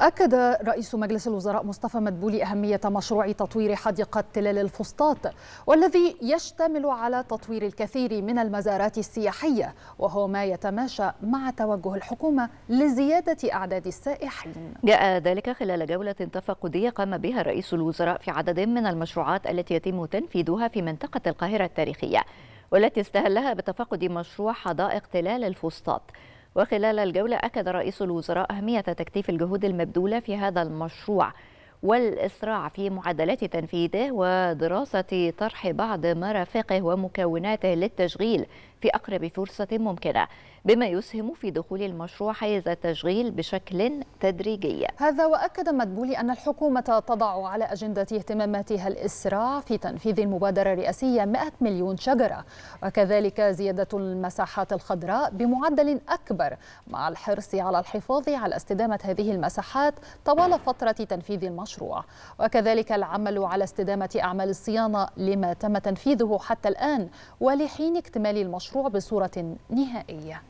أكد رئيس مجلس الوزراء مصطفى مدبولي أهمية مشروع تطوير حديقة تلال الفسطاط والذي يشتمل على تطوير الكثير من المزارات السياحية وهو ما يتماشى مع توجه الحكومة لزيادة أعداد السائحين جاء ذلك خلال جولة تفقدية قام بها رئيس الوزراء في عدد من المشروعات التي يتم تنفيذها في منطقة القاهرة التاريخية والتي استهلها بتفقد مشروع حدائق تلال الفسطاط وخلال الجولة أكد رئيس الوزراء أهمية تكثيف الجهود المبذولة في هذا المشروع والإسراع في معدلات تنفيذه ودراسة طرح بعض مرافقه ومكوناته للتشغيل في أقرب فرصة ممكنة بما يسهم في دخول المشروع حيز التشغيل بشكل تدريجي هذا وأكد مدبولي أن الحكومة تضع على أجندة اهتماماتها الإسراع في تنفيذ المبادرة الرئاسية 100 مليون شجرة وكذلك زيادة المساحات الخضراء بمعدل أكبر مع الحرص على الحفاظ على استدامة هذه المساحات طوال فترة تنفيذ المشروع وكذلك العمل على استدامة أعمال الصيانة لما تم تنفيذه حتى الآن ولحين اكتمال المشروع المشروع بصورة نهائية